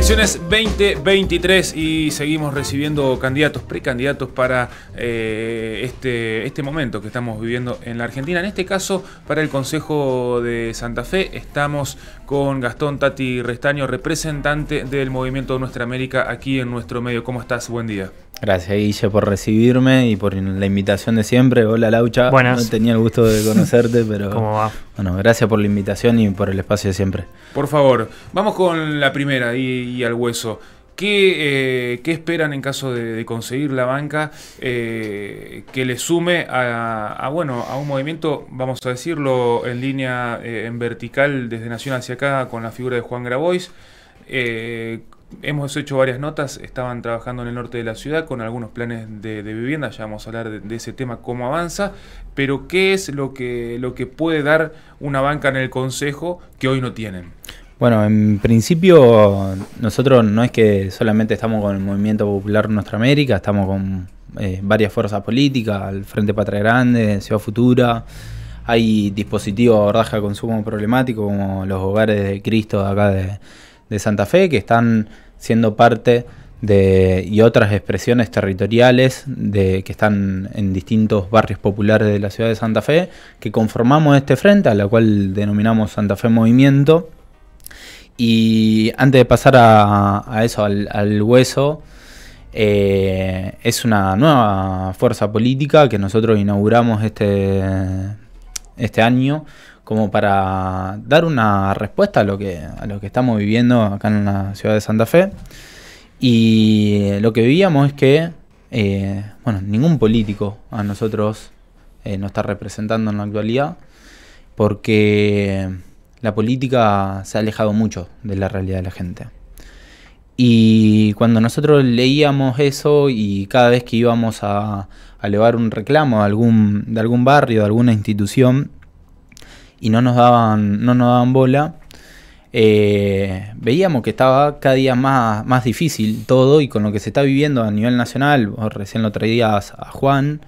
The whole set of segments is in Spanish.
Elecciones 2023 y seguimos recibiendo candidatos, precandidatos para eh, este, este momento que estamos viviendo en la Argentina. En este caso, para el Consejo de Santa Fe, estamos con Gastón Tati Restaño, representante del movimiento Nuestra América aquí en nuestro medio. ¿Cómo estás? Buen día. Gracias, Guille, por recibirme y por la invitación de siempre. Hola, Laucha. Buenas. No tenía el gusto de conocerte, pero. ¿Cómo va? Bueno, gracias por la invitación y por el espacio de siempre. Por favor, vamos con la primera y, al hueso. Eh, ¿Qué, esperan en caso de, conseguir la banca eh, que le sume a, bueno, a un movimiento, vamos a decirlo, en línea, eh, en vertical, desde Nación hacia acá, con la figura de Juan Grabois? hemos hecho varias notas, estaban trabajando en el norte de la ciudad con algunos planes de, vivienda, ya vamos a hablar de, ese tema, cómo avanza, pero ¿qué es lo que, lo que puede dar una banca en el Consejo que hoy no tienen? Bueno, en principio nosotros no es que solamente estamos con el Movimiento Popular Nuestra América, estamos con eh, varias fuerzas políticas, el Frente Patria Grande, Ciudad Futura, hay dispositivos de abordaje al consumo problemático como los hogares de Cristo acá de de Santa Fe que están siendo parte de, y otras expresiones territoriales de, que están en distintos barrios populares de la ciudad de Santa Fe, que conformamos este frente, a la cual denominamos Santa Fe Movimiento. Y antes de pasar a, eso, al, hueso, eh, es una nueva fuerza política que nosotros inauguramos este, este año como para dar una respuesta a lo que, lo que estamos viviendo acá en la ciudad de Santa Fe. Y lo que vivíamos es que, eh, bueno, ningún político a nosotros eh, nos está representando en la actualidad, porque la política se ha alejado mucho de la realidad de la gente. Y cuando nosotros leíamos eso y cada vez que íbamos a, elevar un reclamo algún, de algún barrio, de alguna institución, y no nos daban, no nos daban bola. Eh, veíamos que estaba cada día más, más difícil todo y con lo que se está viviendo a nivel nacional, recién lo traías a Juan,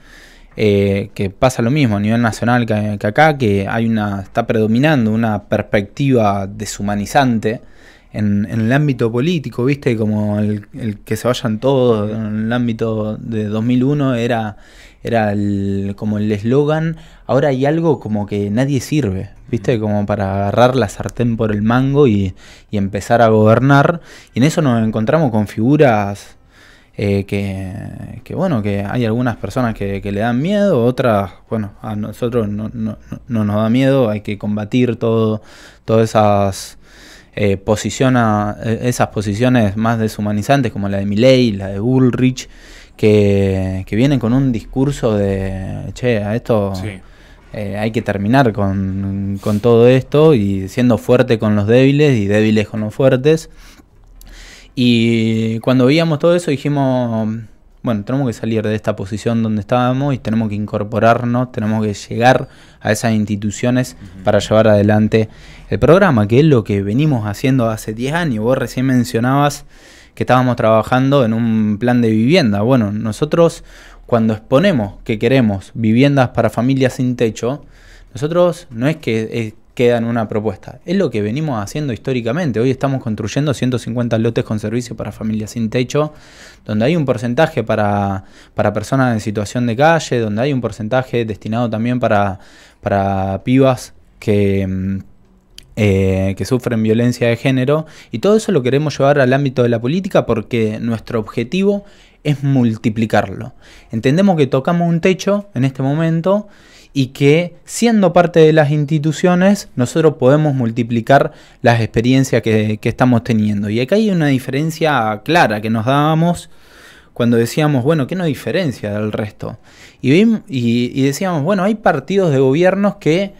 eh, que pasa lo mismo a nivel nacional que, que, acá, que hay una, está predominando una perspectiva deshumanizante en, el ámbito político, viste, como el, que se vayan todos en el ámbito de 2001 era, era el, como el eslogan, ahora hay algo como que nadie sirve, viste, mm. como para agarrar la sartén por el mango y, empezar a gobernar, y en eso nos encontramos con figuras eh, que, bueno, que hay algunas personas que, le dan miedo, otras, bueno, a nosotros no, no nos da miedo, hay que combatir todo, todas esas eh, posiciona eh, esas posiciones más deshumanizantes como la de Milley, la de Bullrich, que, vienen con un discurso de, che, a esto eh, hay que terminar con, con todo esto y siendo fuerte con los débiles y débiles con los fuertes. Y cuando veíamos todo eso dijimos bueno, tenemos que salir de esta posición donde estábamos y tenemos que incorporarnos, tenemos que llegar a esas instituciones para llevar adelante el programa, que es lo que venimos haciendo hace 10 años. Vos recién mencionabas que estábamos trabajando en un plan de vivienda. Bueno, nosotros cuando exponemos que queremos viviendas para familias sin techo, nosotros no es que eh, queda en una propuesta. Es lo que venimos haciendo históricamente. Hoy estamos construyendo 150 lotes con servicio para familias sin techo, donde hay un porcentaje para, personas en situación de calle, donde hay un porcentaje destinado también para, para pibas que... Mm, eh, que sufren violencia de género y todo eso lo queremos llevar al ámbito de la política porque nuestro objetivo es multiplicarlo. Entendemos que tocamos un techo en este momento y que siendo parte de las instituciones nosotros podemos multiplicar las experiencias que, estamos teniendo. Y acá hay una diferencia clara que nos dábamos cuando decíamos, bueno, ¿qué nos diferencia del resto? y, y decíamos, bueno, hay partidos de gobiernos que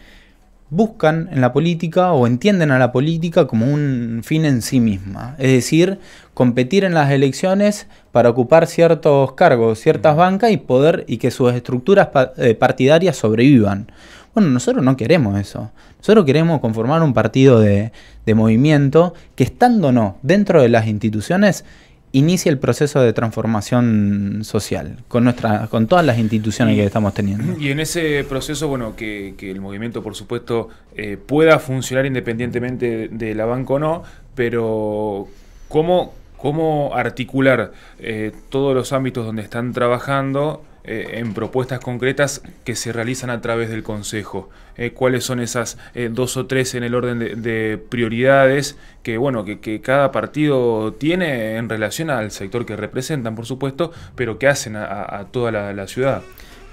buscan en la política o entienden a la política como un fin en sí misma, es decir, competir en las elecciones para ocupar ciertos cargos, ciertas mm. bancas y poder y que sus estructuras eh, partidarias sobrevivan. Bueno, nosotros no queremos eso. Nosotros queremos conformar un partido de, movimiento que estando no dentro de las instituciones inicia el proceso de transformación social con, nuestra, con todas las instituciones que estamos teniendo. Y en ese proceso, bueno, que, el movimiento, por supuesto, eh, pueda funcionar independientemente de, la banca o no, pero ¿cómo, cómo articular eh, todos los ámbitos donde están trabajando eh, en propuestas concretas que se realizan a través del Consejo. Eh, ¿Cuáles son esas eh, dos o tres en el orden de, prioridades que, bueno, que, cada partido tiene en relación al sector que representan, por supuesto, pero que hacen a, toda la, ciudad?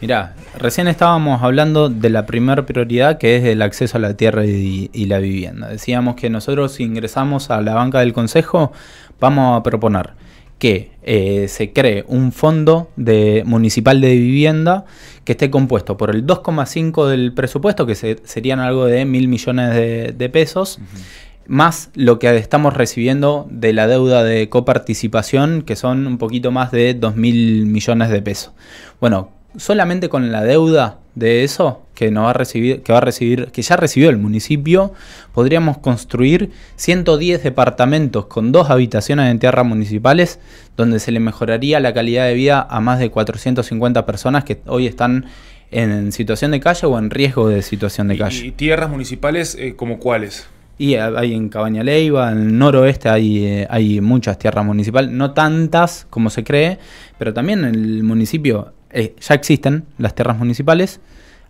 Mirá, recién estábamos hablando de la primera prioridad que es el acceso a la tierra y, y, la vivienda. Decíamos que nosotros si ingresamos a la banca del Consejo vamos a proponer que eh, se cree un fondo de, municipal de vivienda que esté compuesto por el 2,5 del presupuesto, que serían algo de mil millones de, pesos, más lo que estamos recibiendo de la deuda de coparticipación, que son un poquito más de 2 mil millones de pesos. Bueno, solamente con la deuda de eso que no va a recibir, que va a recibir, que ya recibió el municipio, podríamos construir 110 departamentos con dos habitaciones en tierras municipales, donde se le mejoraría la calidad de vida a más de 450 personas que hoy están en situación de calle o en riesgo de situación de calle. ¿Y tierras municipales eh, como cuáles? Y eh, hay en Cabaña Leiva, en el noroeste hay, eh, hay muchas tierras municipales, no tantas como se cree, pero también en el municipio eh, ya existen las tierras municipales,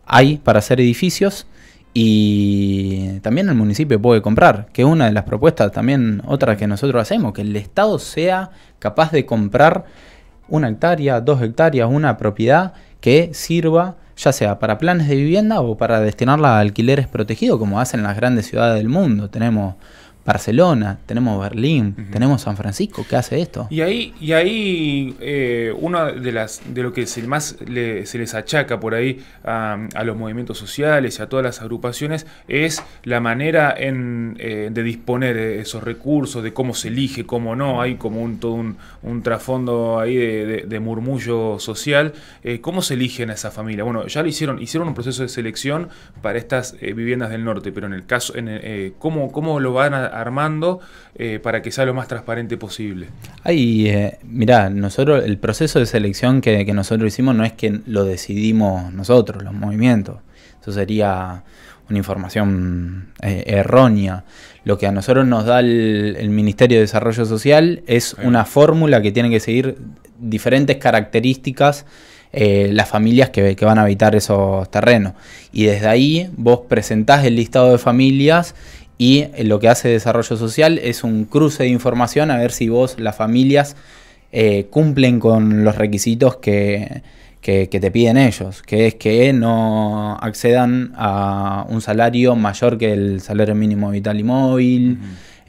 hay para hacer edificios y también el municipio puede comprar, que una de las propuestas también, otra que nosotros hacemos, que el Estado sea capaz de comprar una hectárea, dos hectáreas, una propiedad que sirva ya sea para planes de vivienda o para destinarla a alquileres protegidos, como hacen las grandes ciudades del mundo. Tenemos Barcelona, tenemos Berlín, tenemos San Francisco, ¿qué hace esto? Y ahí, y ahí eh, uno de las de lo que se más se les achaca por ahí a, los movimientos sociales y a todas las agrupaciones es la manera en, eh, de disponer esos recursos, de cómo se elige, cómo no, hay como un todo un, trasfondo ahí de, murmullo social. Eh, ¿Cómo se eligen a esa familia? Bueno, ya lo hicieron, hicieron un proceso de selección para estas eh, viviendas del norte, pero en el caso, en, ¿cómo, ¿cómo lo van a armando eh, para que sea lo más transparente posible. Ahí, eh, mirá, nosotros, el proceso de selección que, nosotros hicimos no es que lo decidimos nosotros, los movimientos. Eso sería una información eh, errónea. Lo que a nosotros nos da el, Ministerio de Desarrollo Social es una fórmula que tiene que seguir diferentes características eh, las familias que, que, van a habitar esos terrenos. Y desde ahí vos presentás el listado de familias y lo que hace desarrollo social es un cruce de información a ver si vos, las familias, eh, cumplen con los requisitos que, que, te piden ellos, que es que no accedan a un salario mayor que el salario mínimo vital y móvil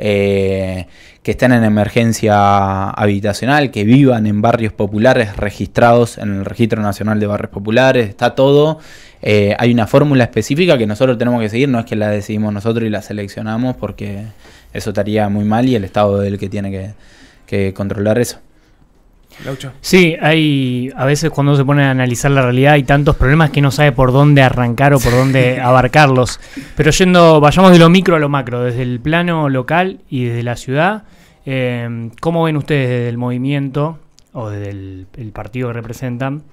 eh, que estén en emergencia habitacional, que vivan en barrios populares registrados en el Registro Nacional de Barrios Populares, está todo. Eh, hay una fórmula específica que nosotros tenemos que seguir, no es que la decidimos nosotros y la seleccionamos porque eso estaría muy mal y el Estado es el que tiene que controlar eso. Sí, hay a veces cuando se pone a analizar la realidad hay tantos problemas que no sabe por dónde arrancar o por dónde abarcarlos. Pero yendo, vayamos de lo micro a lo macro, desde el plano local y desde la ciudad, em, ¿cómo ven ustedes desde el movimiento o desde el, el partido que representan?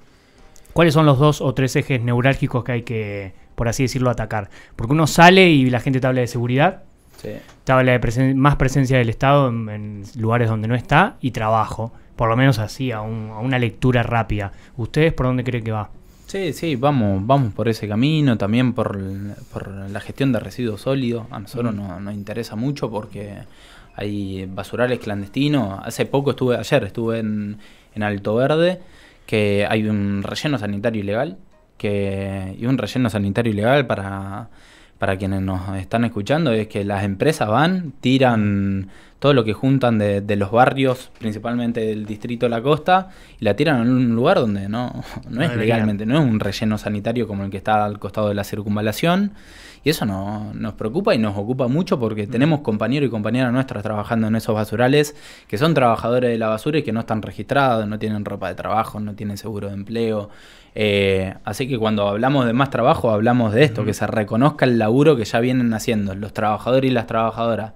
¿Cuáles son los dos o tres ejes neurálgicos que hay que, por así decirlo, atacar? Porque uno sale y la gente te habla de seguridad, Sí. de más presencia del Estado en, lugares donde no está y trabajo. Por lo menos así, a, una lectura rápida. ¿Ustedes por dónde creen que va? Sí, sí, vamos, vamos por ese camino, también por, la gestión de residuos sólidos. A nosotros no, nos interesa mucho porque hay basurales clandestinos. Hace poco estuve, ayer estuve en, en Alto Verde, que hay un relleno sanitario ilegal, que, y un relleno sanitario ilegal para para quienes nos están escuchando, es que las empresas van, tiran todo lo que juntan de, los barrios, principalmente del distrito la costa, y la tiran en un lugar donde no, no es legalmente, no es un relleno sanitario como el que está al costado de la circunvalación. Y eso no, nos preocupa y nos ocupa mucho porque tenemos compañeros y compañeras nuestras trabajando en esos basurales que son trabajadores de la basura y que no están registrados, no tienen ropa de trabajo, no tienen seguro de empleo. Eh, así que cuando hablamos de más trabajo, hablamos de esto, que se reconozca el laburo que ya vienen haciendo los trabajadores y las trabajadoras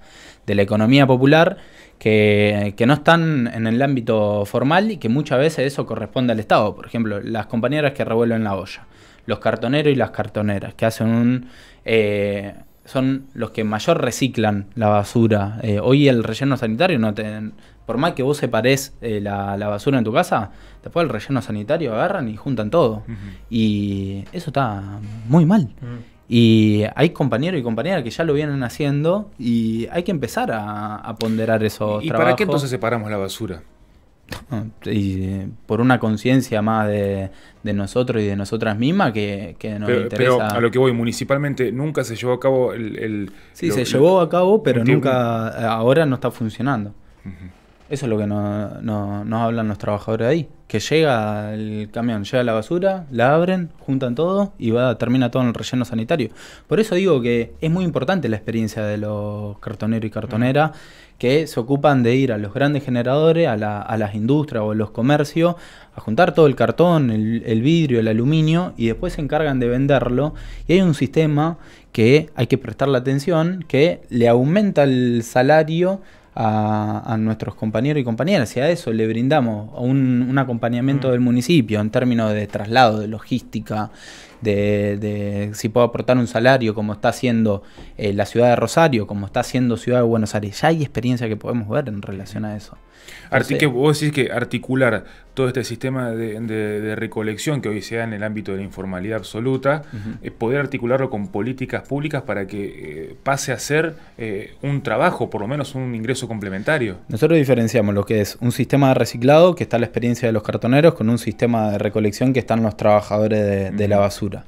de la economía popular que, no están en el ámbito formal y que muchas veces eso corresponde al Estado. Por ejemplo, las compañeras que revuelven la olla, los cartoneros y las cartoneras, que hacen un... Eh, son los que mayor reciclan la basura. Eh, hoy el relleno sanitario no por más que vos separes eh, la, basura en tu casa, después el relleno sanitario agarran y juntan todo. Y eso está muy mal. Y hay compañeros y compañeras que ya lo vienen haciendo y hay que empezar a, ponderar esos ¿Y para qué entonces separamos la basura? y eh, por una conciencia más de, nosotros y de nosotras mismas que, nos interesa. Pero a lo que voy, municipalmente nunca se llevó a cabo el... sí, se llevó a cabo, pero nunca, ahora no está funcionando. Eso es lo que nos no, hablan los trabajadores ahí. Que llega el camión, llega la basura, la abren, juntan todo y va, termina todo en el relleno sanitario. Por eso digo que es muy importante la experiencia de los cartoneros y cartoneras que se ocupan de ir a los grandes generadores, a, las industrias o los comercios, a juntar todo el cartón, el, el vidrio, el aluminio y después se encargan de venderlo. Y hay un sistema que hay que prestarle atención, que le aumenta el salario a, nuestros compañeros y compañeras y a eso le brindamos un, acompañamiento mm. del municipio en términos de traslado, de logística, de, si puedo aportar un salario como está haciendo eh, la ciudad de Rosario, como está haciendo Ciudad de Buenos Aires. Ya hay experiencia que podemos ver en relación a eso que articular todo este sistema de, recolección que hoy se da en el ámbito de la informalidad absoluta, es eh, poder articularlo con políticas públicas para que eh, pase a ser eh, un trabajo, por lo menos un ingreso complementario. Nosotros diferenciamos lo que es un sistema de reciclado, que está la experiencia de los cartoneros, con un sistema de recolección que están los trabajadores de, la basura.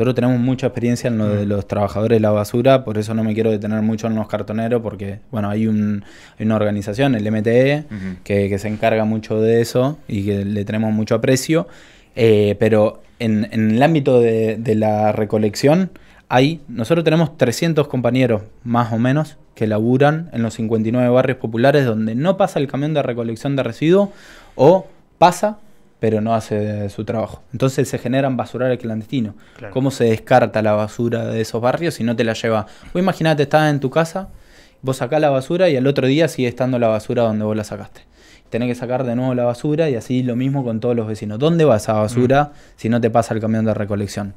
Nosotros tenemos mucha experiencia en lo de mm. los trabajadores de la basura, por eso no me quiero detener mucho en los cartoneros, porque bueno, hay, una organización, el MTE, que, se encarga mucho de eso y que le tenemos mucho aprecio. Eh, pero en, el ámbito de, la recolección, hay, nosotros tenemos 300 compañeros, más o menos, que laburan en los 59 barrios populares donde no pasa el camión de recolección de residuos o pasa, pero no hace su trabajo. Entonces se generan basura clandestinos. clandestino. ¿Cómo se descarta la basura de esos barrios si no te la lleva? Vos imagínate, estás en tu casa, vos sacás la basura y al otro día sigue estando la basura donde vos la sacaste. Tenés que sacar de nuevo la basura y así lo mismo con todos los vecinos. ¿Dónde va esa basura mm. si no te pasa el camión de recolección?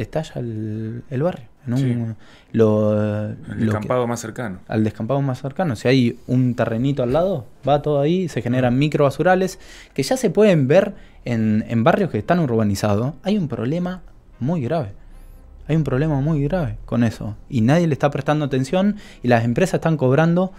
estalla el, el barrio. En un, el descampado más cercano. Al descampado más cercano. Si hay un terrenito al lado, va todo ahí, se generan ah. microbasurales, que ya se pueden ver en, en barrios que están urbanizados. Hay un problema muy grave. Hay un problema muy grave con eso. Y nadie le está prestando atención y las empresas están cobrando,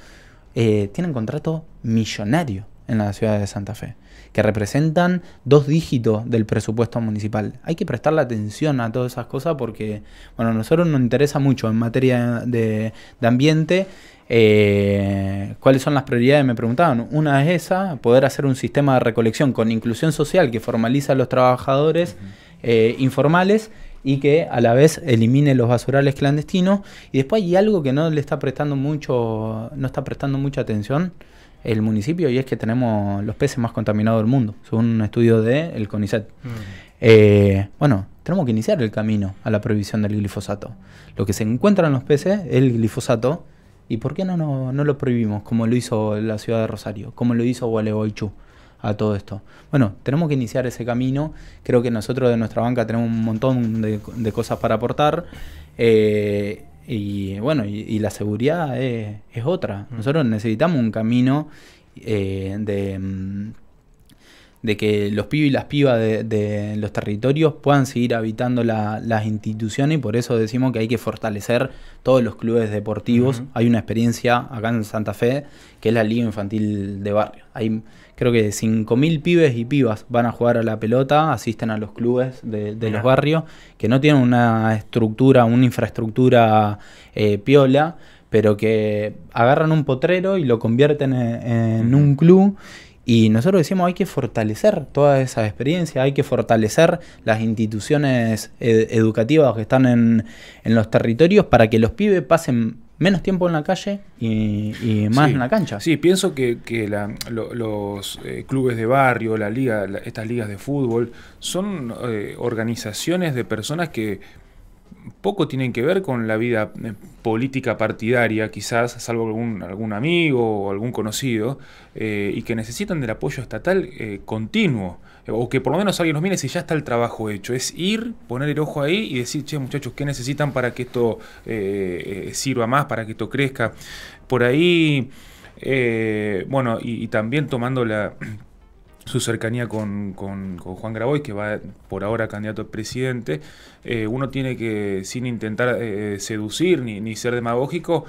eh, tienen contrato millonario en la ciudad de Santa Fe, que representan dos dígitos del presupuesto municipal. Hay que prestarle atención a todas esas cosas porque, bueno, a nosotros nos interesa mucho en materia de, ambiente. Eh, ¿Cuáles son las prioridades? Me preguntaban. Una es esa, poder hacer un sistema de recolección con inclusión social que formaliza a los trabajadores eh, informales y que a la vez elimine los basurales clandestinos. Y después hay algo que no le está prestando mucho, no está prestando mucha atención, el municipio y es que tenemos los peces más contaminados del mundo, según un estudio del CONICET. Mm. Eh, bueno, tenemos que iniciar el camino a la prohibición del glifosato. Lo que se encuentra en los peces es el glifosato. ¿Y por qué no, no, lo prohibimos como lo hizo la ciudad de Rosario, como lo hizo Gualeguaychú? a todo esto. Bueno, tenemos que iniciar ese camino. Creo que nosotros de nuestra banca tenemos un montón de, cosas para aportar. Eh, y bueno, y, la seguridad es, otra. Mm. Nosotros necesitamos un camino eh, de, mm, de, que los pibes y las pibas de, los territorios puedan seguir habitando las instituciones y por eso decimos que hay que fortalecer todos los clubes deportivos. Hay una experiencia acá en Santa Fe que es la Liga Infantil de Barrio. Hay creo que 5.000 pibes y pibas van a jugar a la pelota, asisten a los clubes de, los barrios, que no tienen una estructura, una infraestructura eh, piola, pero que agarran un potrero y lo convierten e, en, un club. Y nosotros decimos, hay que fortalecer toda esa experiencia, hay que fortalecer las instituciones eh, educativas que están en, en los territorios para que los pibes pasen menos tiempo en la calle y, más en la cancha. Sí, pienso que, los eh, clubes de barrio, la liga, estas ligas de fútbol, son eh, organizaciones de personas que poco tienen que ver con la vida eh, política partidaria, quizás, salvo algún, algún amigo o algún conocido, eh, y que necesitan del apoyo estatal eh, continuo, o que por lo menos alguien los mire si ya está el trabajo hecho. Es ir, poner el ojo ahí y decir, che, muchachos, ¿qué necesitan para que esto sirva más, para que esto crezca? Por ahí, bueno, y, y también tomando la su cercanía con, con, Juan Grabois, que va por ahora candidato a presidente, eh, uno tiene que, sin intentar eh, eh, seducir ni, ser demagógico,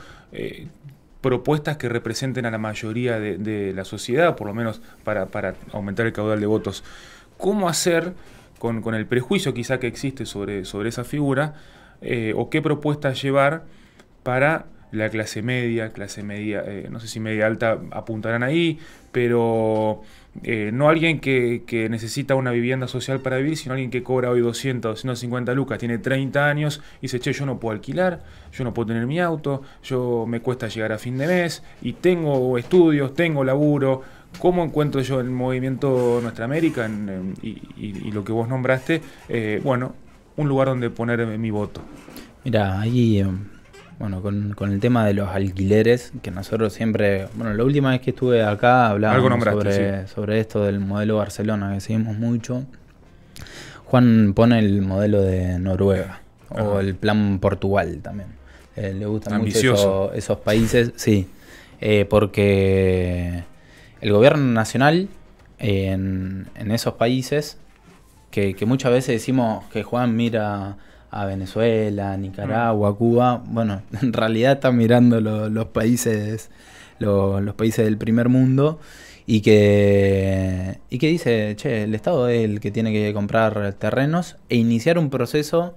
propuestas que representen a la mayoría de, la sociedad, por lo menos para, aumentar el caudal de votos. ¿Cómo hacer, con, el prejuicio quizá que existe sobre, sobre esa figura, o qué propuestas llevar para la clase media, clase media, eh, no sé si media alta apuntarán ahí, pero eh, no alguien que, necesita una vivienda social para vivir, sino alguien que cobra hoy 200, 250 lucas, tiene 30 años y dice, che, yo no puedo alquilar, yo no puedo tener mi auto, yo me cuesta llegar a fin de mes y tengo estudios, tengo laburo. ¿Cómo encuentro yo el movimiento Nuestra América y, lo que vos nombraste? Eh, bueno, un lugar donde poner mi voto. Mira, ahí... Em, bueno, con, con, el tema de los alquileres, que nosotros siempre, bueno, la última vez que estuve acá hablábamos sobre, esto del modelo Barcelona, que seguimos mucho. Juan pone el modelo de Noruega o el plan Portugal también. Eh, le gustan mucho esos países, sí, eh, porque el gobierno nacional en, en esos países, que, que, muchas veces decimos que Juan mira a Venezuela, Nicaragua, mm. Cuba. Bueno, en realidad están mirando los países los países del primer mundo y que y que dice, che, el Estado es el que tiene que comprar terrenos e iniciar un proceso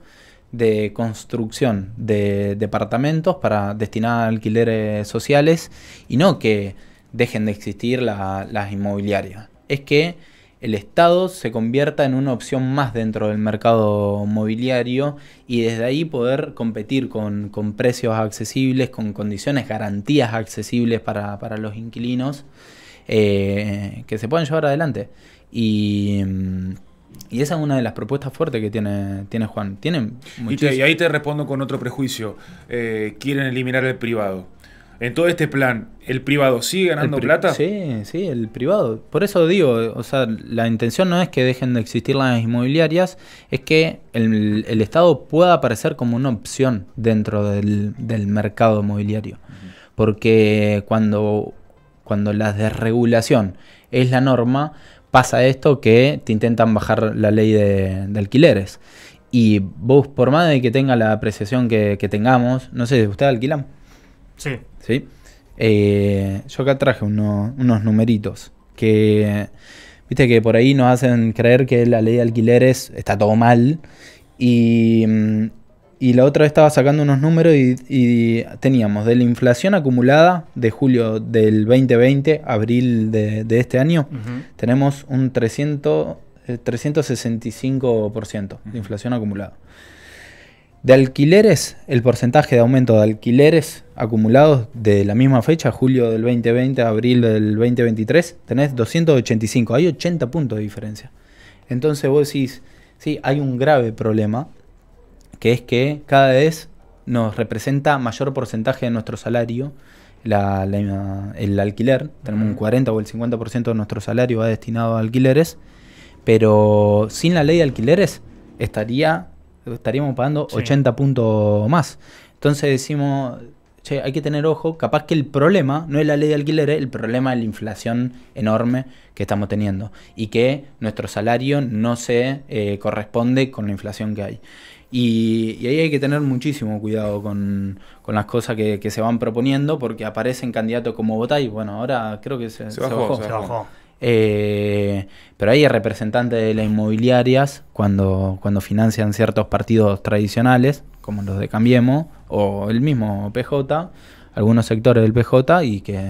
de construcción de departamentos para destinar alquileres sociales y no que dejen de existir las inmobiliarias. Es que el Estado se convierta en una opción más dentro del mercado mobiliario y desde ahí poder competir con, precios accesibles, con condiciones, garantías accesibles para, para los inquilinos eh, que se puedan llevar adelante. Y, mm, y, esa es una de las propuestas fuertes que tiene, tiene Juan. Tienen y, y, ahí te respondo con otro prejuicio. Eh, quieren eliminar el privado en todo este plan, ¿el privado sigue ganando plata? Sí, sí, el privado. Por eso digo, o sea, la intención no es que dejen de existir las inmobiliarias, es que el, Estado pueda aparecer como una opción dentro del, mercado inmobiliario. Porque cuando, cuando la desregulación es la norma, pasa esto que te intentan bajar la ley de, alquileres. Y vos, por más de que tenga la apreciación que, que tengamos, no sé, ¿usted alquila? Sí. ¿sí? Eh, yo acá traje unos numeritos que, viste, que por ahí nos hacen creer que la ley de alquileres está todo mal. Y, mm, la otra vez estaba sacando unos números y, teníamos de la inflación acumulada de julio del 2020, abril de, este año, tenemos un 300, 365% eh, de inflación acumulada. De alquileres, el porcentaje de aumento de alquileres acumulados de la misma fecha, julio del 2020 a abril del 2023, tenés 285, hay 80 puntos de diferencia. Entonces vos decís, sí, hay un grave problema, que es que cada vez nos representa mayor porcentaje de nuestro salario la, el alquiler, tenemos un 40 o el 50% de nuestro salario va destinado a alquileres, pero sin la ley de alquileres estaría estaríamos pagando 80 puntos más. Entonces decimos, che, hay que tener ojo, capaz que el problema no es la ley de alquileres, el problema es la inflación enorme que estamos teniendo y que nuestro salario no se eh, corresponde con la inflación que hay. Y, ahí hay que tener muchísimo cuidado con, con las cosas que, se van proponiendo porque aparecen candidatos como Botay. Bueno, ahora creo que se, bajó. Se bajó. Eh, pero ahí es representante de las inmobiliarias cuando, cuando financian ciertos partidos tradicionales, como los de Cambiemos, o el mismo PJ, algunos sectores del PJ, y que,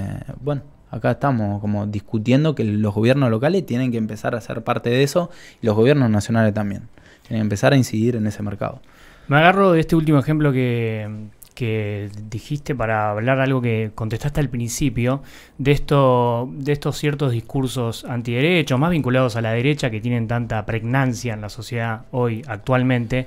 bueno, acá estamos como discutiendo que los gobiernos locales tienen que empezar a ser parte de eso, y los gobiernos nacionales también, tienen que empezar a incidir en ese mercado. Me agarro de este último ejemplo que, que dijiste para hablar algo que contestaste al principio de de estos ciertos discursos antiderechos más vinculados a la derecha que tienen tanta pregnancia en la sociedad hoy actualmente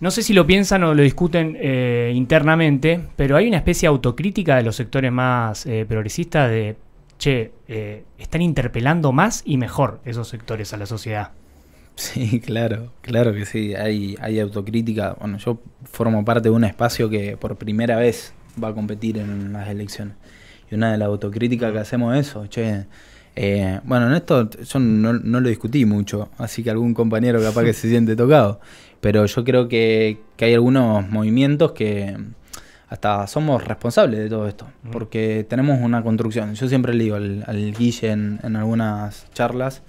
no sé si lo piensan o lo discuten eh, internamente, pero hay una especie de autocrítica de los sectores más eh, progresistas de, che, eh, están interpelando más y mejor esos sectores a la sociedad. Sí, claro, claro que sí, hay, hay autocrítica. Bueno, yo formo parte de un espacio que por primera vez va a competir en las elecciones. Y una de las autocríticas que hacemos es eso, che, eh, bueno, en esto yo no, lo discutí mucho, así que algún compañero capaz que se siente tocado. Pero yo creo que, hay algunos movimientos que hasta somos responsables de todo esto, porque tenemos una construcción. Yo siempre le digo al, al Guille en, en, algunas charlas,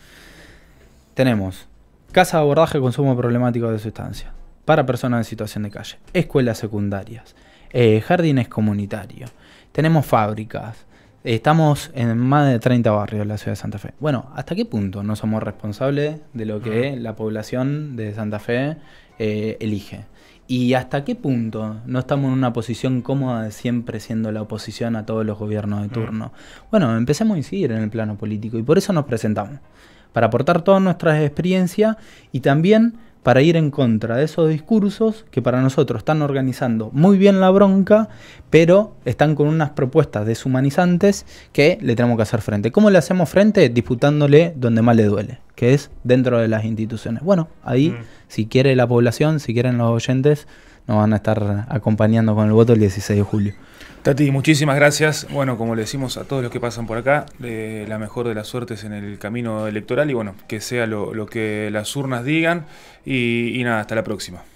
tenemos Casa de abordaje de consumo problemático de sustancias. Para personas en situación de calle. Escuelas secundarias. Eh, jardines comunitarios. Tenemos fábricas. Estamos en más de 30 barrios de la ciudad de Santa Fe. Bueno, ¿hasta qué punto no somos responsables de lo que la población de Santa Fe eh, elige? ¿Y hasta qué punto no estamos en una posición cómoda de siempre siendo la oposición a todos los gobiernos de mm. turno? Bueno, empecemos a incidir en el plano político y por eso nos presentamos para aportar todas nuestras experiencias y también para ir en contra de esos discursos que para nosotros están organizando muy bien la bronca, pero están con unas propuestas deshumanizantes que le tenemos que hacer frente. ¿Cómo le hacemos frente? Disputándole donde más le duele, que es dentro de las instituciones. Bueno, ahí, mm. si quiere la población, si quieren los oyentes, nos van a estar acompañando con el voto el 16 de julio. Tati, muchísimas gracias. Bueno, como le decimos a todos los que pasan por acá, eh, la mejor de las suertes en el camino electoral y bueno, que sea lo, que las urnas digan y nada, hasta la próxima.